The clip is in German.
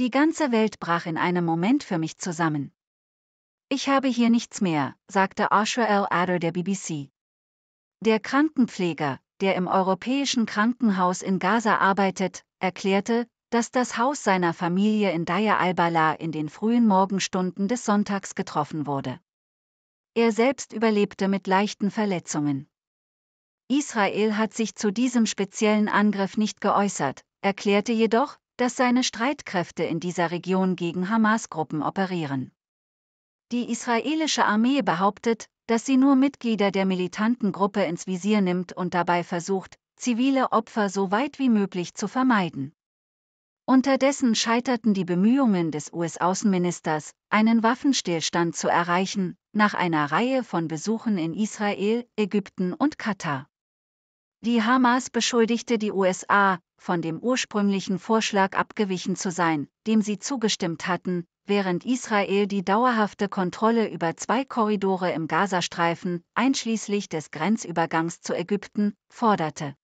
Die ganze Welt brach in einem Moment für mich zusammen. Ich habe hier nichts mehr, sagte Osher L. Adder der BBC. Der Krankenpfleger, der im europäischen Krankenhaus in Gaza arbeitet, erklärte, dass das Haus seiner Familie in Daya al-Bala in den frühen Morgenstunden des Sonntags getroffen wurde. Er selbst überlebte mit leichten Verletzungen. Israel hat sich zu diesem speziellen Angriff nicht geäußert, erklärte jedoch, dass seine Streitkräfte in dieser Region gegen Hamas-Gruppen operieren. Die israelische Armee behauptet, dass sie nur Mitglieder der militanten Gruppe ins Visier nimmt und dabei versucht, zivile Opfer so weit wie möglich zu vermeiden. Unterdessen scheiterten die Bemühungen des US-Außenministers, einen Waffenstillstand zu erreichen, nach einer Reihe von Besuchen in Israel, Ägypten und Katar. Die Hamas beschuldigte die USA, von dem ursprünglichen Vorschlag abgewichen zu sein, dem sie zugestimmt hatten, während Israel die dauerhafte Kontrolle über zwei Korridore im Gazastreifen, einschließlich des Grenzübergangs zu Ägypten, forderte.